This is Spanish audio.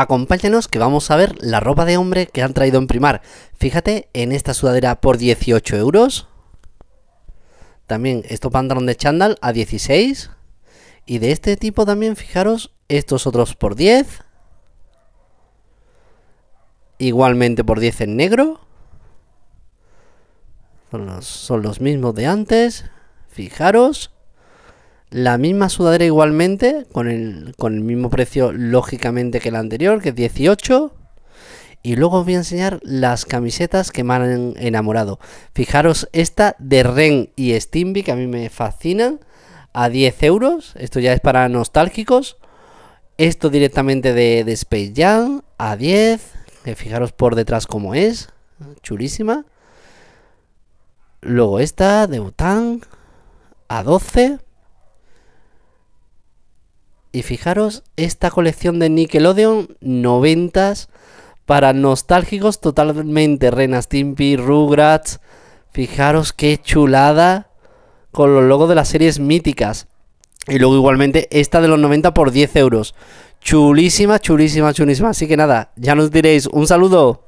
acompáñanos que vamos a ver la ropa de hombre que han traído en Primar. Fíjate en esta sudadera por 18 euros. También estos pantalón de chándal a 16. Y de este tipo también, fijaros, estos otros por 10. Igualmente por 10 en negro. Son los, son los mismos de antes. Fijaros. La misma sudadera igualmente, con el, mismo precio lógicamente que la anterior, que es 18. Y luego os voy a enseñar las camisetas que me han enamorado. Fijaros, esta de Ren y Steamby, que a mí me fascinan, a 10 euros. Esto ya es para nostálgicos. Esto directamente de, Space Jam, a 10. Que fijaros por detrás como es. Chulísima. Luego esta de Bután, a 12. Y fijaros, esta colección de Nickelodeon, noventas, para nostálgicos totalmente, renas Timpi, Rugrats, fijaros qué chulada con los logos de las series míticas. Y luego igualmente esta de los 90 por 10 euros. Chulísima, chulísima, chulísima. Así que nada, ya nos diréis un saludo.